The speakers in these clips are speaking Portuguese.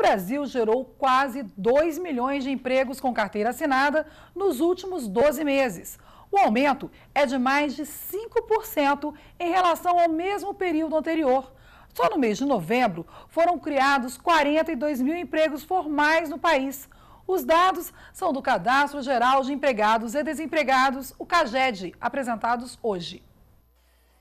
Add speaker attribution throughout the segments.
Speaker 1: Brasil gerou quase 2 milhões de empregos com carteira assinada nos últimos 12 meses. O aumento é de mais de 5% em relação ao mesmo período anterior. Só no mês de novembro foram criados 42 mil empregos formais no país. Os dados são do Cadastro Geral de Empregados e Desempregados, o CAGED, apresentados hoje.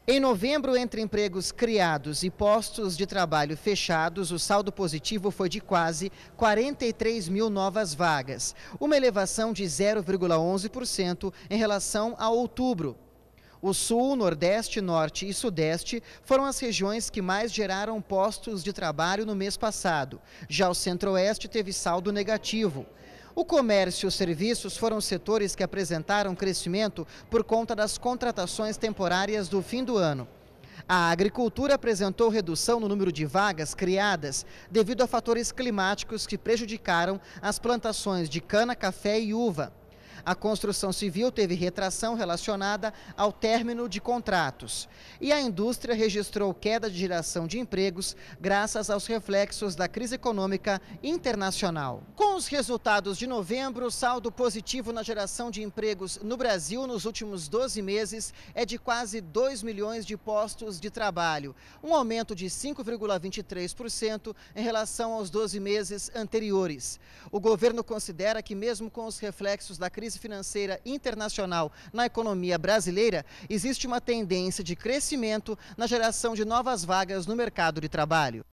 Speaker 1: Em novembro,
Speaker 2: entre empregos criados e postos de trabalho fechados, o saldo positivo foi de quase 43 mil novas vagas, uma elevação de 0,11% em relação a outubro. O Sul, Nordeste, Norte e Sudeste foram as regiões que mais geraram postos de trabalho no mês passado. Já o Centro-Oeste teve saldo negativo. O comércio e os serviços foram setores que apresentaram crescimento por conta das contratações temporárias do fim do ano. A agricultura apresentou redução no número de vagas criadas devido a fatores climáticos que prejudicaram as plantações de cana, café e uva. A construção civil teve retração relacionada ao término de contratos. E a indústria registrou queda de geração de empregos graças aos reflexos da crise econômica internacional. Com os resultados de novembro, o saldo positivo na geração de empregos no Brasil nos últimos 12 meses é de quase 2 milhões de postos de trabalho, um aumento de 5,23% em relação aos 12 meses anteriores. O governo considera que mesmo com os reflexos da crise crise financeira internacional na economia brasileira, existe uma tendência de crescimento na geração de novas vagas no mercado de trabalho.